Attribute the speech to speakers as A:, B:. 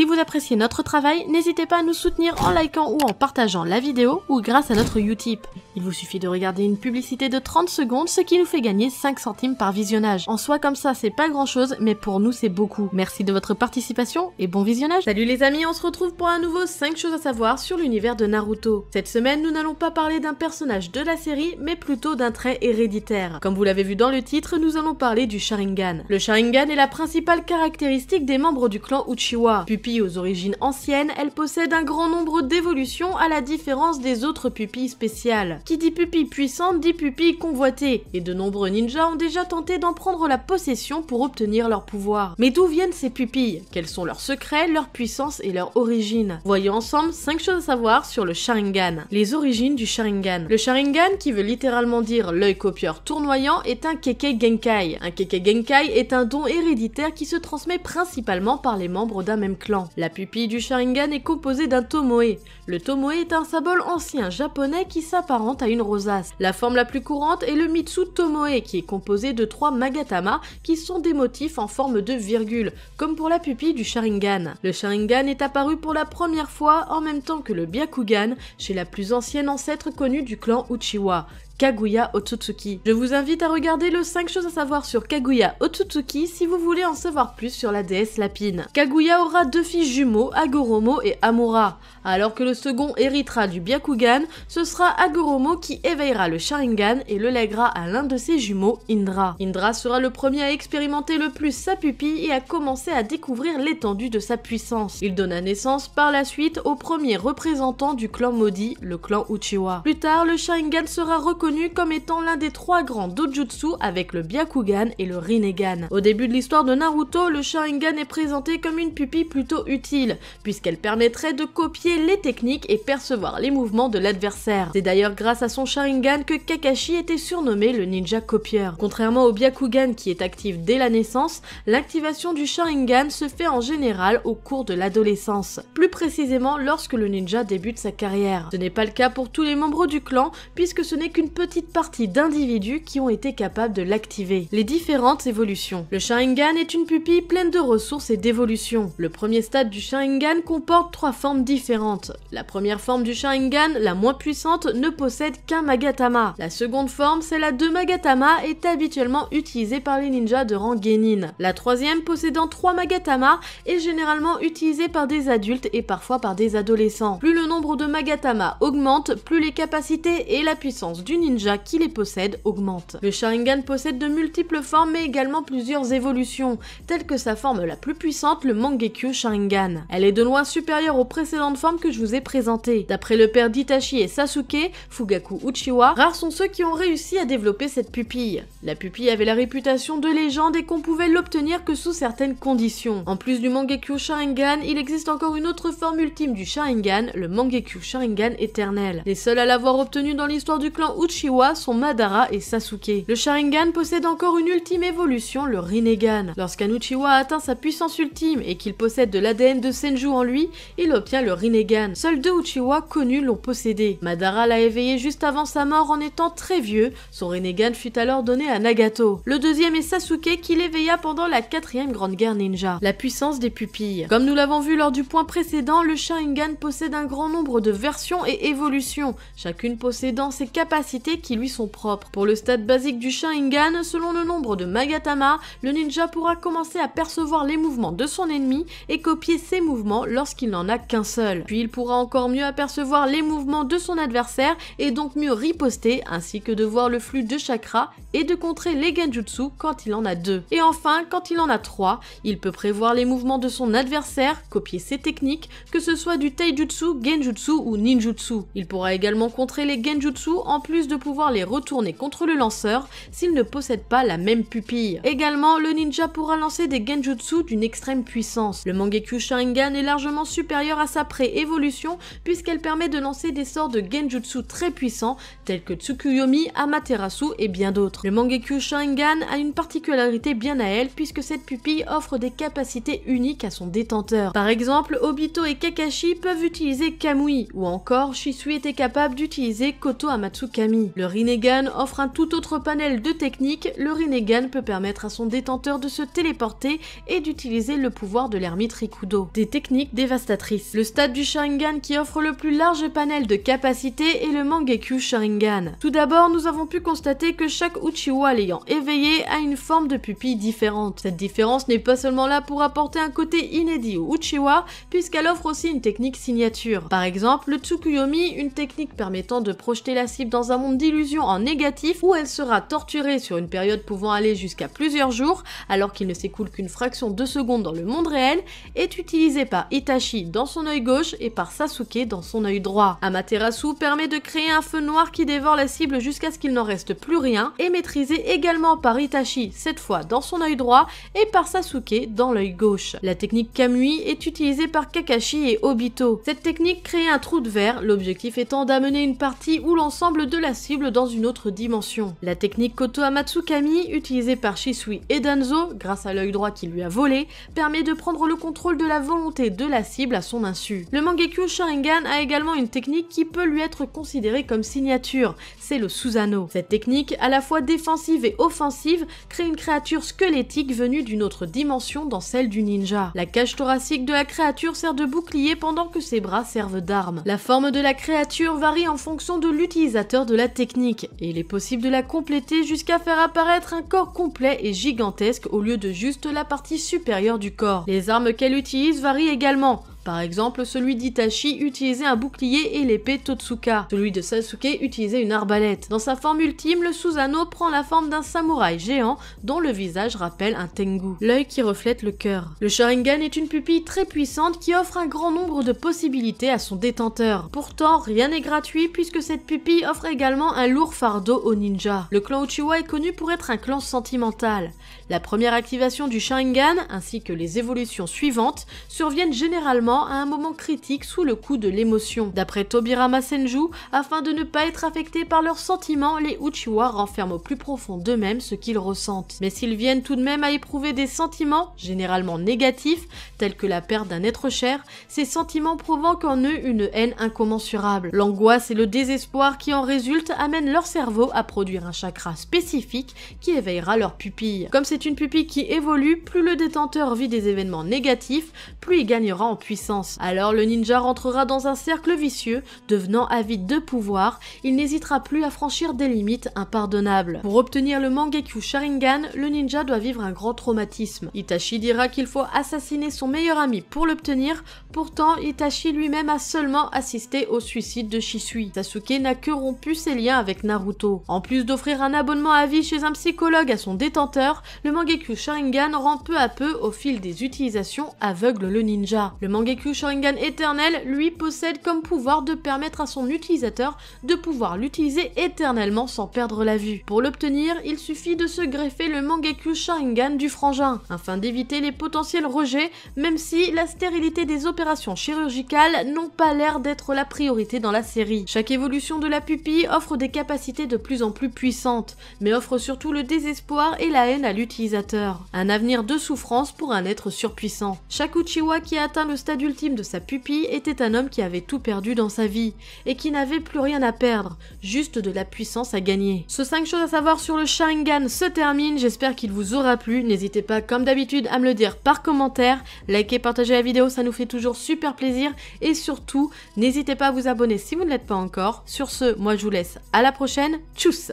A: Si vous appréciez notre travail, n'hésitez pas à nous soutenir en likant ou en partageant la vidéo ou grâce à notre Utip. Il vous suffit de regarder une publicité de 30 secondes, ce qui nous fait gagner 5 centimes par visionnage. En soi comme ça, c'est pas grand chose, mais pour nous c'est beaucoup. Merci de votre participation et bon visionnage Salut les amis, on se retrouve pour un nouveau 5 choses à savoir sur l'univers de Naruto. Cette semaine, nous n'allons pas parler d'un personnage de la série, mais plutôt d'un trait héréditaire. Comme vous l'avez vu dans le titre, nous allons parler du Sharingan. Le Sharingan est la principale caractéristique des membres du clan Uchiwa aux origines anciennes, elle possède un grand nombre d'évolutions à la différence des autres pupilles spéciales. Qui dit pupille puissante dit pupille convoitée, et de nombreux ninjas ont déjà tenté d'en prendre la possession pour obtenir leur pouvoir. Mais d'où viennent ces pupilles Quels sont leurs secrets, leur puissance et leur origine Voyons ensemble 5 choses à savoir sur le Sharingan. Les origines du Sharingan. Le Sharingan, qui veut littéralement dire l'œil copieur tournoyant, est un Keke Genkai. Un Keke Genkai est un don héréditaire qui se transmet principalement par les membres d'un même clan. La pupille du Sharingan est composée d'un tomoe. Le tomoe est un symbole ancien japonais qui s'apparente à une rosace. La forme la plus courante est le Mitsu Tomoe, qui est composé de trois magatama qui sont des motifs en forme de virgule, comme pour la pupille du Sharingan. Le Sharingan est apparu pour la première fois en même temps que le Byakugan chez la plus ancienne ancêtre connue du clan Uchiwa, Kaguya Otsutsuki. Je vous invite à regarder le 5 choses à savoir sur Kaguya Otsutsuki si vous voulez en savoir plus sur la déesse lapine. Kaguya aura deux fils jumeaux, Agoromo et Amura. Alors que le second héritera du Byakugan, ce sera Agoromo qui éveillera le Sharingan et le lèguera à l'un de ses jumeaux, Indra. Indra sera le premier à expérimenter le plus sa pupille et à commencer à découvrir l'étendue de sa puissance. Il donna naissance par la suite au premier représentant du clan maudit, le clan Uchiwa. Plus tard, le Sharingan sera reconnu comme étant l'un des trois grands dojutsu avec le Byakugan et le Rinnegan. Au début de l'histoire de Naruto, le Sharingan est présenté comme une pupille plutôt utile, puisqu'elle permettrait de copier les techniques et percevoir les mouvements de l'adversaire. C'est d'ailleurs grâce à son Sharingan que Kakashi était surnommé le ninja copieur. Contrairement au Byakugan qui est actif dès la naissance, l'activation du Sharingan se fait en général au cours de l'adolescence, plus précisément lorsque le ninja débute sa carrière. Ce n'est pas le cas pour tous les membres du clan, puisque ce n'est qu'une petite partie d'individus qui ont été capables de l'activer. Les différentes évolutions. Le Sharingan est une pupille pleine de ressources et d'évolutions. Le premier stade du Sharingan comporte trois formes différentes. La première forme du Sharingan, la moins puissante, ne possède qu'un Magatama. La seconde forme, celle à deux Magatama, est habituellement utilisée par les ninjas de rang Genin. La troisième, possédant trois Magatama, est généralement utilisée par des adultes et parfois par des adolescents. Plus le nombre de Magatama augmente, plus les capacités et la puissance du ninjas qui les possèdent augmente. Le Sharingan possède de multiples formes mais également plusieurs évolutions, telles que sa forme la plus puissante, le Mangekyo Sharingan. Elle est de loin supérieure aux précédentes formes que je vous ai présentées. D'après le père d'Itachi et Sasuke, Fugaku Uchiwa, rares sont ceux qui ont réussi à développer cette pupille. La pupille avait la réputation de légende et qu'on pouvait l'obtenir que sous certaines conditions. En plus du Mangekyo Sharingan, il existe encore une autre forme ultime du Sharingan, le Mangekyo Sharingan éternel. Les seuls à l'avoir obtenu dans l'histoire du clan Uchiwa sont Madara et Sasuke. Le Sharingan possède encore une ultime évolution, le Rinnegan. Lorsqu'un Uchiwa atteint sa puissance ultime et qu'il possède de l'ADN de Senju en lui, il obtient le Rinnegan. Seuls deux Uchiwa connus l'ont possédé. Madara l'a éveillé juste avant sa mort en étant très vieux, son Rinnegan fut alors donné à Nagato. Le deuxième est Sasuke qui l'éveilla pendant la quatrième grande guerre ninja. La puissance des pupilles. Comme nous l'avons vu lors du point précédent, le Sharingan possède un grand nombre de versions et évolutions, chacune possédant ses capacités qui lui sont propres. Pour le stade basique du Ingan, selon le nombre de Magatama, le ninja pourra commencer à percevoir les mouvements de son ennemi et copier ses mouvements lorsqu'il n'en a qu'un seul. Puis il pourra encore mieux apercevoir les mouvements de son adversaire et donc mieux riposter ainsi que de voir le flux de chakra et de contrer les genjutsu quand il en a deux. Et enfin, quand il en a trois, il peut prévoir les mouvements de son adversaire, copier ses techniques, que ce soit du taijutsu, genjutsu ou ninjutsu. Il pourra également contrer les genjutsu en plus de pouvoir les retourner contre le lanceur s'il ne possède pas la même pupille. Également, le ninja pourra lancer des genjutsu d'une extrême puissance. Le Mangekyu Sharingan est largement supérieur à sa pré-évolution puisqu'elle permet de lancer des sorts de genjutsu très puissants tels que Tsukuyomi, Amaterasu et bien d'autres. Le Mangekyu Sharingan a une particularité bien à elle puisque cette pupille offre des capacités uniques à son détenteur. Par exemple, Obito et Kakashi peuvent utiliser Kamui ou encore Shisui était capable d'utiliser Koto Amatsukami. Le Rinnegan offre un tout autre panel de techniques. Le Rinnegan peut permettre à son détenteur de se téléporter et d'utiliser le pouvoir de l'ermite Rikudo. Des techniques dévastatrices. Le stade du Sharingan qui offre le plus large panel de capacités est le Mangeku Sharingan. Tout d'abord, nous avons pu constater que chaque Uchiwa l'ayant éveillé a une forme de pupille différente. Cette différence n'est pas seulement là pour apporter un côté inédit au Uchiwa, puisqu'elle offre aussi une technique signature. Par exemple, le Tsukuyomi, une technique permettant de projeter la cible dans un monde d'illusion en négatif où elle sera torturée sur une période pouvant aller jusqu'à plusieurs jours alors qu'il ne s'écoule qu'une fraction de seconde dans le monde réel est utilisée par Itachi dans son œil gauche et par Sasuke dans son œil droit. Amaterasu permet de créer un feu noir qui dévore la cible jusqu'à ce qu'il n'en reste plus rien et maîtrisé également par Itachi cette fois dans son œil droit et par Sasuke dans l'œil gauche. La technique Kamui est utilisée par Kakashi et Obito. Cette technique crée un trou de verre, l'objectif étant d'amener une partie ou l'ensemble de la cible dans une autre dimension. La technique Koto Amatsukami, utilisée par Shisui et Danzo, grâce à l'œil droit qui lui a volé, permet de prendre le contrôle de la volonté de la cible à son insu. Le Mangekyo Sharingan a également une technique qui peut lui être considérée comme signature, c'est le Susano. Cette technique, à la fois défensive et offensive, crée une créature squelettique venue d'une autre dimension dans celle du ninja. La cage thoracique de la créature sert de bouclier pendant que ses bras servent d'arme. La forme de la créature varie en fonction de l'utilisateur de la technique et il est possible de la compléter jusqu'à faire apparaître un corps complet et gigantesque au lieu de juste la partie supérieure du corps. Les armes qu'elle utilise varient également. Par exemple, celui d'Itachi utilisait un bouclier et l'épée Totsuka. Celui de Sasuke utilisait une arbalète. Dans sa forme ultime, le Susanoo prend la forme d'un samouraï géant dont le visage rappelle un Tengu, l'œil qui reflète le cœur. Le Sharingan est une pupille très puissante qui offre un grand nombre de possibilités à son détenteur. Pourtant, rien n'est gratuit puisque cette pupille offre également un lourd fardeau aux ninjas. Le clan Uchiwa est connu pour être un clan sentimental. La première activation du Sharingan, ainsi que les évolutions suivantes, surviennent généralement à un moment critique sous le coup de l'émotion. D'après Tobirama Senju, afin de ne pas être affectés par leurs sentiments, les Uchiwa renferment au plus profond d'eux-mêmes ce qu'ils ressentent. Mais s'ils viennent tout de même à éprouver des sentiments, généralement négatifs, tels que la perte d'un être cher, ces sentiments provoquent en eux une haine incommensurable. L'angoisse et le désespoir qui en résultent amènent leur cerveau à produire un chakra spécifique qui éveillera leur pupille. Comme c'est une pupille qui évolue, plus le détenteur vit des événements négatifs, plus il gagnera en puissance alors le ninja rentrera dans un cercle vicieux, devenant avide de pouvoir, il n'hésitera plus à franchir des limites impardonnables. Pour obtenir le Mangekyou Sharingan, le ninja doit vivre un grand traumatisme. Itachi dira qu'il faut assassiner son meilleur ami pour l'obtenir, pourtant Itachi lui-même a seulement assisté au suicide de Shisui. Sasuke n'a que rompu ses liens avec Naruto. En plus d'offrir un abonnement à vie chez un psychologue à son détenteur, le Mangekyou Sharingan rend peu à peu, au fil des utilisations, aveugle le ninja. Le Mangeku Sharingan éternel, lui, possède comme pouvoir de permettre à son utilisateur de pouvoir l'utiliser éternellement sans perdre la vue. Pour l'obtenir, il suffit de se greffer le mangeku Sharingan du frangin, afin d'éviter les potentiels rejets, même si la stérilité des opérations chirurgicales n'ont pas l'air d'être la priorité dans la série. Chaque évolution de la pupille offre des capacités de plus en plus puissantes, mais offre surtout le désespoir et la haine à l'utilisateur. Un avenir de souffrance pour un être surpuissant. Chaque Uchiwa qui atteint le stade ultime de sa pupille était un homme qui avait tout perdu dans sa vie et qui n'avait plus rien à perdre, juste de la puissance à gagner. Ce 5 choses à savoir sur le Sharingan se termine, j'espère qu'il vous aura plu, n'hésitez pas comme d'habitude à me le dire par commentaire, likez, partagez la vidéo, ça nous fait toujours super plaisir et surtout n'hésitez pas à vous abonner si vous ne l'êtes pas encore. Sur ce, moi je vous laisse à la prochaine, tchuss